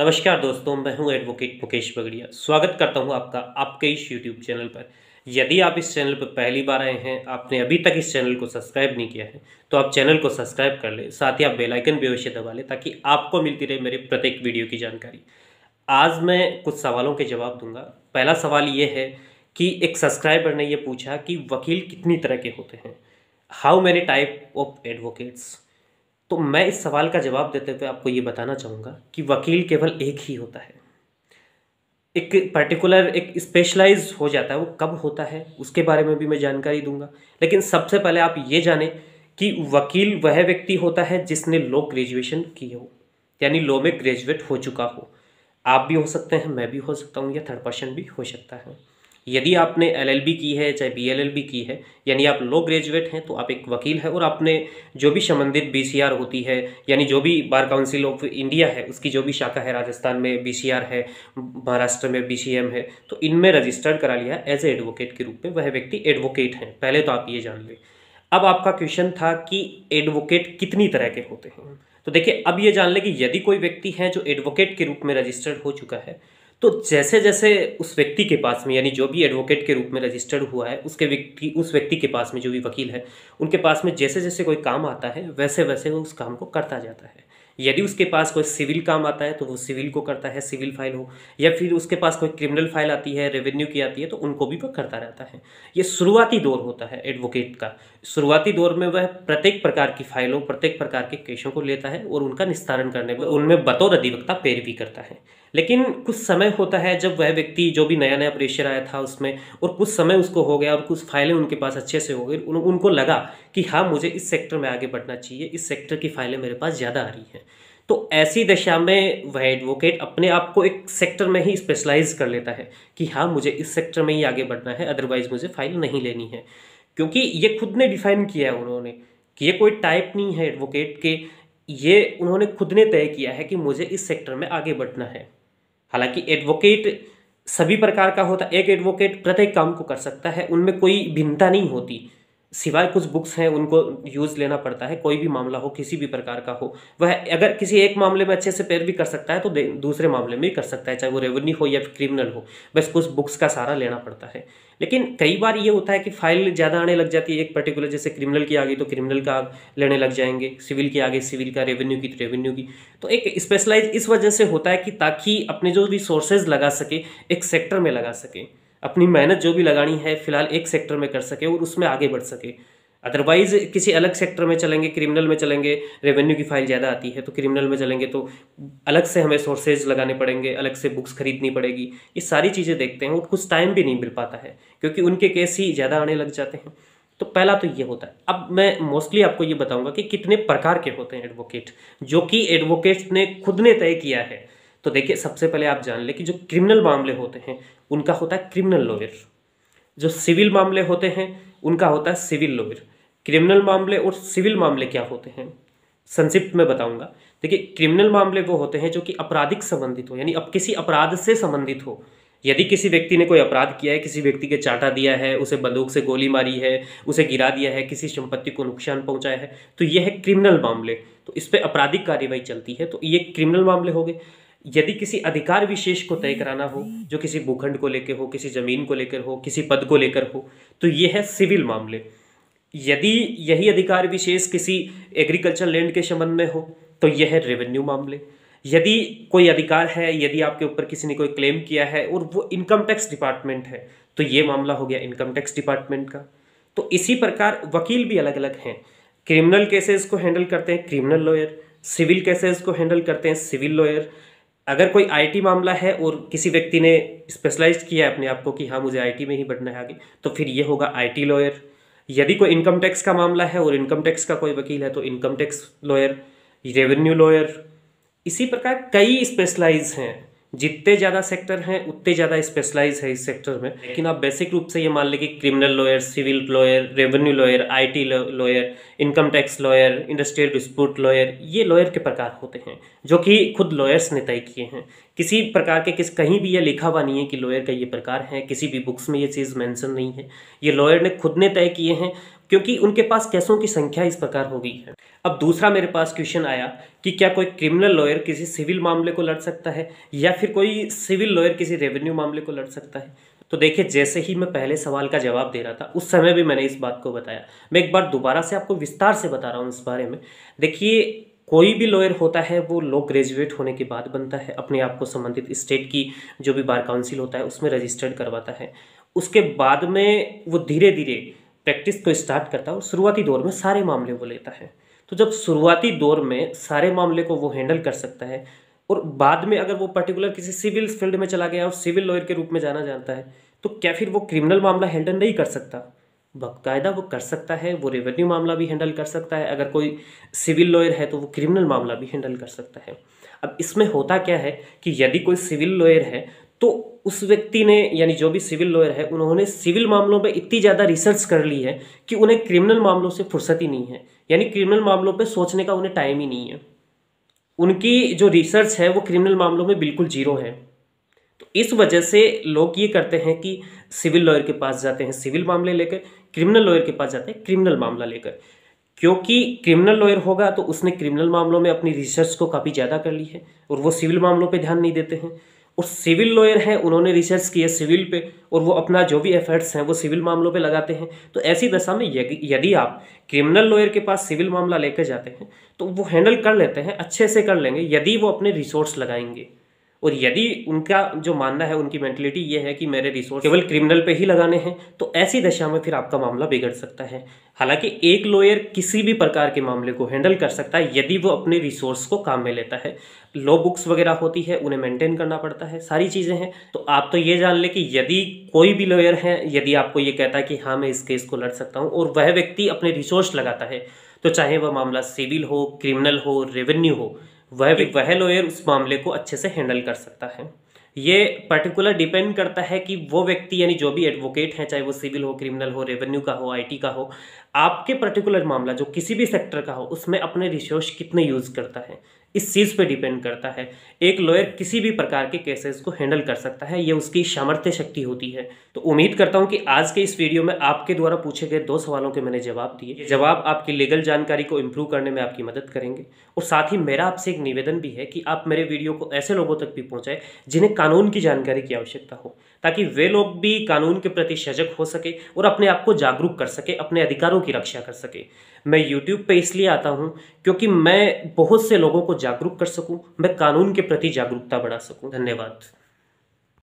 नमस्कार दोस्तों मैं हूं एडवोकेट मुकेश बगड़िया स्वागत करता हूं आपका आपके इस यूट्यूब चैनल पर यदि आप इस चैनल पर पहली बार आए हैं आपने अभी तक इस चैनल को सब्सक्राइब नहीं किया है तो आप चैनल को सब्सक्राइब कर लें साथ ही आप बेलाइकन भी अवश्य दबा लें ताकि आपको मिलती रहे मेरे प्रत्येक वीडियो की जानकारी आज मैं कुछ सवालों के जवाब दूंगा पहला सवाल ये है कि एक सब्सक्राइबर ने यह पूछा कि वकील कितनी तरह के होते हैं how many type of advocates तो मैं इस सवाल का जवाब देते हुए आपको ये बताना चाहूँगा कि वकील केवल एक ही होता है एक पर्टिकुलर एक स्पेशलाइज हो जाता है वो कब होता है उसके बारे में भी मैं जानकारी दूंगा लेकिन सबसे पहले आप ये जाने कि वकील वह व्यक्ति होता है जिसने लॉ ग्रेजुएशन की हो यानी लॉ में ग्रेजुएट हो चुका हो आप भी हो सकते हैं मैं भी हो सकता हूँ या थर्ड पर्सन भी हो सकता है यदि आपने एलएलबी की है चाहे बीएलएलबी की है यानी आप लो ग्रेजुएट हैं तो आप एक वकील हैं और आपने जो भी संबंधित बीसीआर होती है यानी जो भी बार काउंसिल ऑफ इंडिया है उसकी जो भी शाखा है राजस्थान में बीसीआर है महाराष्ट्र में बीसीएम है तो इनमें रजिस्टर्ड करा लिया एज ए एडवोकेट के रूप में वह व्यक्ति एडवोकेट हैं पहले तो आप ये जान लें अब आपका क्वेश्चन था कि एडवोकेट कितनी तरह के होते हैं तो देखिए अब ये जान लें कि यदि कोई व्यक्ति है जो एडवोकेट के रूप में रजिस्टर्ड हो चुका है तो जैसे जैसे उस व्यक्ति के पास में यानी जो भी एडवोकेट के रूप में रजिस्टर्ड हुआ है उसके व्यक्ति उस व्यक्ति के पास में जो भी वकील है उनके पास में जैसे जैसे कोई काम आता है वैसे वैसे वो उस काम को करता जाता है यदि उसके पास कोई सिविल काम आता है तो वो सिविल को करता है सिविल फाइल हो या फिर उसके पास कोई क्रिमिनल फाइल आती है रेवेन्यू की आती है तो उनको भी वह करता रहता है ये शुरुआती दौर होता है एडवोकेट का शुरुआती दौर में वह प्रत्येक प्रकार की फाइलों प्रत्येक प्रकार के केसों को लेता है और उनका निस्तारण करने में उनमें बतौर अधिवक्ता पैरवी करता है लेकिन कुछ समय होता है जब वह व्यक्ति जो भी नया नया प्रेशर आया था उसमें और कुछ समय उसको हो गया और कुछ फाइलें उनके पास अच्छे से हो गई उन, उनको लगा कि हाँ मुझे इस सेक्टर में आगे बढ़ना चाहिए इस सेक्टर की फाइलें मेरे पास ज़्यादा आ रही हैं तो ऐसी दशा में वह एडवोकेट अपने आप को एक सेक्टर में ही स्पेशलाइज कर लेता है कि हाँ मुझे इस सेक्टर में ही आगे बढ़ना है अदरवाइज़ मुझे फाइल नहीं लेनी है क्योंकि ये खुद ने डिफाइन किया है उन्होंने कि ये कोई टाइप नहीं है एडवोकेट के ये उन्होंने खुद ने तय किया है कि मुझे इस सेक्टर में आगे बढ़ना है हालांकि एडवोकेट सभी प्रकार का होता है एक एडवोकेट प्रत्येक काम को कर सकता है उनमें कोई भिन्नता नहीं होती सिवाय कुछ बुक्स हैं उनको यूज़ लेना पड़ता है कोई भी मामला हो किसी भी प्रकार का हो वह अगर किसी एक मामले में अच्छे से पेयर भी कर सकता है तो दूसरे मामले में भी कर सकता है चाहे वो रेवेन्यू हो या फिर क्रिमिनल हो बस कुछ बुक्स का सारा लेना पड़ता है लेकिन कई बार ये होता है कि फाइल ज़्यादा आने लग जाती है एक पर्टिकुलर जैसे क्रिमिनल की आ गई तो क्रिमिनल का लेने लग जाएंगे सिविल की आ गई सिविल का रेवेन्यू की तो रेवेन्यू की तो एक स्पेशलाइज इस वजह से होता है कि ताकि अपने जो रिसोर्सेज लगा सके एक सेक्टर में लगा सके अपनी मेहनत जो भी लगानी है फिलहाल एक सेक्टर में कर सके और उसमें आगे बढ़ सके अदरवाइज किसी अलग सेक्टर में चलेंगे क्रिमिनल में चलेंगे रेवेन्यू की फाइल ज़्यादा आती है तो क्रिमिनल में चलेंगे तो अलग से हमें सोर्सेज लगाने पड़ेंगे अलग से बुक्स खरीदनी पड़ेगी ये सारी चीज़ें देखते हैं और कुछ टाइम भी नहीं मिल पाता है क्योंकि उनके केस ही ज़्यादा आने लग जाते हैं तो पहला तो ये होता है अब मैं मोस्टली आपको ये बताऊँगा कि कितने प्रकार के होते हैं एडवोकेट जो कि एडवोकेट ने खुद ने तय किया है तो देखिए सबसे पहले आप जान लें कि जो क्रिमिनल मामले होते हैं उनका होता है क्रिमिनल लॉयर जो सिविल मामले होते हैं उनका होता है सिविल लॉयर क्रिमिनल मामले और सिविल मामले क्या होते हैं संक्षिप्त में बताऊंगा देखिए क्रिमिनल मामले वो होते हैं जो कि आपराधिक संबंधित हो यानी अब किसी अपराध से संबंधित हो यदि किसी व्यक्ति ने कोई अपराध किया है किसी व्यक्ति के चाटा दिया है उसे बंदूक से गोली मारी है उसे गिरा दिया है किसी संपत्ति को नुकसान पहुंचाया है तो यह है क्रिमिनल मामले तो इस पर आपराधिक कार्यवाही चलती है तो ये क्रिमिनल मामले हो गए यदि किसी अधिकार विशेष को तय कराना हो जो किसी भूखंड को लेकर हो किसी ज़मीन को लेकर हो किसी पद को लेकर हो तो ये है सिविल मामले यदि यही अधिकार विशेष किसी एग्रीकल्चर लैंड के संबंध में हो तो यह है रेवेन्यू मामले यदि कोई अधिकार है यदि आपके ऊपर किसी ने कोई क्लेम किया है और वो इनकम टैक्स डिपार्टमेंट है तो ये मामला हो गया इनकम टैक्स डिपार्टमेंट का तो इसी प्रकार वकील भी अलग अलग हैं क्रिमिनल केसेस को हैंडल करते हैं क्रिमिनल लॉयर सिविल केसेस को हैंडल करते हैं सिविल लॉयर अगर कोई आईटी मामला है और किसी व्यक्ति ने स्पेशलाइज किया है अपने आप को कि हाँ मुझे आईटी में ही बढ़ना है आगे तो फिर ये होगा आईटी लॉयर यदि कोई इनकम टैक्स का मामला है और इनकम टैक्स का कोई वकील है तो income tax lawyer revenue lawyer इसी प्रकार कई स्पेशलाइज हैं जितने ज़्यादा सेक्टर हैं उतने ज़्यादा स्पेशलाइज है इस सेक्टर में लेकिन आप बेसिक रूप से ये मान लें कि criminal lawyer civil lawyer revenue lawyer IT lawyer income tax lawyer industrial dispute lawyer ये लॉयर के प्रकार होते हैं जो कि खुद लॉयर्स ने तय किए हैं किसी प्रकार के किस कहीं भी ये लिखा हुआ नहीं है कि लॉयर का ये प्रकार है किसी भी बुक्स में ये चीज़ मैंसन नहीं है ये लॉयर ने खुद ने तय किए हैं क्योंकि उनके पास केसों की संख्या इस प्रकार हो गई है अब दूसरा मेरे पास क्वेश्चन आया कि क्या कोई क्रिमिनल लॉयर किसी सिविल मामले को लड़ सकता है या फिर कोई सिविल लॉयर किसी रेवेन्यू मामले को लड़ सकता है तो देखिए जैसे ही मैं पहले सवाल का जवाब दे रहा था उस समय भी मैंने इस बात को बताया मैं एक बार दोबारा से आपको विस्तार से बता रहा हूँ इस बारे में देखिए कोई भी लॉयर होता है वो लॉ ग्रेजुएट होने के बाद बनता है अपने आप को संबंधित स्टेट की जो भी बार काउंसिल होता है उसमें रजिस्टर्ड करवाता है उसके बाद में वो धीरे धीरे प्रैक्टिस को स्टार्ट करता है और शुरुआती दौर में सारे मामले वो लेता है तो जब शुरुआती दौर में सारे मामले को वो हैंडल कर सकता है और बाद में अगर वो पर्टिकुलर किसी सिविल फील्ड में चला गया और सिविल लॉयर के रूप में जाना जाता है तो क्या फिर वो क्रिमिनल मामला हैंडल नहीं कर सकता बाकायदा वो कर सकता है वो रेवेन्यू मामला भी हैंडल कर सकता है अगर कोई सिविल लॉयर है तो वो क्रिमिनल मामला भी हैंडल कर सकता है अब इसमें होता क्या है कि यदि कोई सिविल लॉयर है तो उस व्यक्ति ने यानी जो भी सिविल लॉयर है उन्होंने सिविल मामलों पे इतनी ज़्यादा रिसर्च कर ली है कि उन्हें क्रिमिनल मामलों से फुर्सत ही नहीं है यानी क्रिमिनल मामलों पे सोचने का उन्हें टाइम ही नहीं है उनकी जो रिसर्च है वो क्रिमिनल मामलों में बिल्कुल जीरो है तो इस वजह से लोग ये करते हैं कि सिविल लॉयर के पास जाते हैं सिविल मामले लेकर क्रिमिनल लॉयर के पास जाते हैं क्रिमिनल मामला लेकर क्योंकि क्रिमिनल लॉयर होगा तो उसने क्रिमिनल मामलों में अपनी रिसर्च को काफ़ी ज़्यादा कर ली है और वो सिविल मामलों पे ध्यान नहीं देते हैं और सिविल लॉयर हैं उन्होंने रिसर्च की है सिविल पे और वो अपना जो भी एफर्ट्स हैं वो सिविल मामलों पे लगाते हैं तो ऐसी दशा में यदि आप क्रिमिनल लॉयर के पास सिविल मामला लेकर जाते हैं तो वो हैंडल कर लेते हैं अच्छे से कर लेंगे यदि वो अपने रिसोर्स लगाएंगे और यदि उनका जो मानना है उनकी मेंटलिटी ये है कि मेरे रिसोर्स केवल क्रिमिनल पे ही लगाने हैं तो ऐसी दशा में फिर आपका मामला बिगड़ सकता है हालांकि एक लॉयर किसी भी प्रकार के मामले को हैंडल कर सकता है यदि वो अपने रिसोर्स को काम में लेता है लॉ बुक्स वगैरह होती है उन्हें मेंटेन करना पड़ता है सारी चीज़ें हैं तो आप तो ये जान लें कि यदि कोई भी लॉयर है यदि आपको ये कहता है कि हाँ मैं इस केस को लड़ सकता हूँ और वह व्यक्ति अपने रिसोर्स लगाता है तो चाहे वह मामला सिविल हो क्रिमिनल हो रेवेन्यू हो वह भी वह लॉयर उस मामले को अच्छे से हैंडल कर सकता है ये पर्टिकुलर डिपेंड करता है कि वो व्यक्ति यानी जो भी एडवोकेट हैं चाहे वो सिविल हो क्रिमिनल हो रेवेन्यू का हो आईटी का हो आपके पर्टिकुलर मामला जो किसी भी सेक्टर का हो उसमें अपने रिसोर्स कितने यूज़ करता है इस चीज़ पे डिपेंड करता है एक लॉयर किसी भी प्रकार के केसेस को हैंडल कर सकता है ये उसकी सामर्थ्य शक्ति होती है तो उम्मीद करता हूँ कि आज के इस वीडियो में आपके द्वारा पूछे गए दो सवालों के मैंने जवाब दिए ये जवाब आपकी लीगल जानकारी को इम्प्रूव करने में आपकी मदद करेंगे और साथ ही मेरा आपसे एक निवेदन भी है कि आप मेरे वीडियो को ऐसे लोगों तक भी पहुँचाएं जिन्हें कानून की जानकारी की आवश्यकता हो ताकि वे लोग भी कानून के प्रति सजग हो सके और अपने आप को जागरूक कर सके अपने अधिकारों की रक्षा कर सके मैं यूट्यूब पे इसलिए आता हूँ क्योंकि मैं बहुत से लोगों को जागरूक कर सकूँ मैं कानून के प्रति जागरूकता बढ़ा सकूँ धन्यवाद